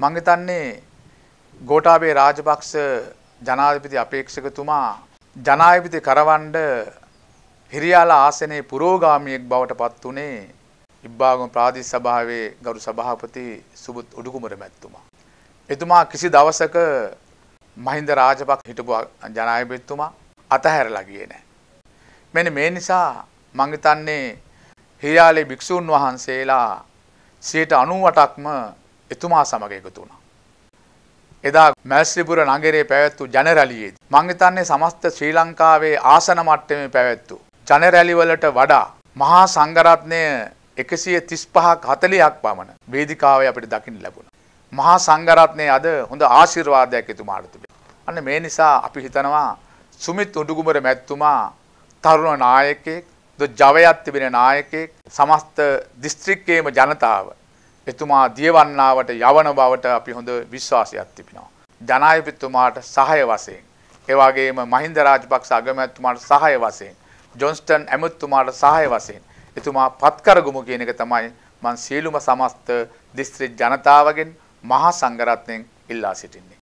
මම හිතන්නේ ගෝඨාභය රාජපක්ෂ ජනාධිපති අපේක්ෂකතුමා ජනාධිපති කරවන්න හිරියාලා ආසනයේ පුරෝගාමියෙක් බවට පත් උනේ ඉබ්බාගම ප්‍රාදේශ සභාවේ ගරු සභාපති සුබුත් උඩුකුමර මැතිතුමා. එතුමා කිසි දවසක මහින්ද රාජපක්ෂ හිටපු ජනාධිපතිතුමා අතහැරලා ගියේ නැහැ. මෙන්න මේ නිසා මම හිතන්නේ හිරියාලේ භික්ෂුන් වහන්සේලා 98%ක්ම එතුමා සමග එකතු වුණා. එදා මැස්ලිපුර නගරේ පැවැත්තු ජනරැලියේදී මං හිතන්නේ සමස්ත ශ්‍රී ලංකාවේ ආසන මට්ටමේ පැවැත්තු ජනරැලි වලට වඩා මහා සංඝරත්නය 135ක් 40ක් පමණ වේදිකාවේ අපිට දකින්න ලැබුණා. මහා සංඝරත්නය අද හොඳ ආශිර්වාදයක් එතුමාට තිබෙනවා. අන්න මේ නිසා අපි හිතනවා සුමිත් උඩුගුමර මැතිතුමා තරුණ නායකයෙක් ද ජවයත් තිබෙන නායකයෙක් සමස්ත දිස්ත්‍රික්කයේම ජනතාව එතුමා දියවන්නාවට යවන බවට අපි හොඳ විශ්වාසයක් තිබෙනවා. ජනාධිපතිතුමාට සහය වශයෙන්, ඒ වගේම මහින්ද රාජපක්ෂ අගමැතිතුමාට සහය වශයෙන්, ජොන්ස්ටන් ඇමතිතුමාට සහය වශයෙන් එතුමා පත් කරගමු කියන එක තමයි මම සියලුම සමස්ත දිස්ත්‍රික් ජනතාවගෙන් මහා සංඝරත්නයෙන් ඉල්ලා සිටින්නේ.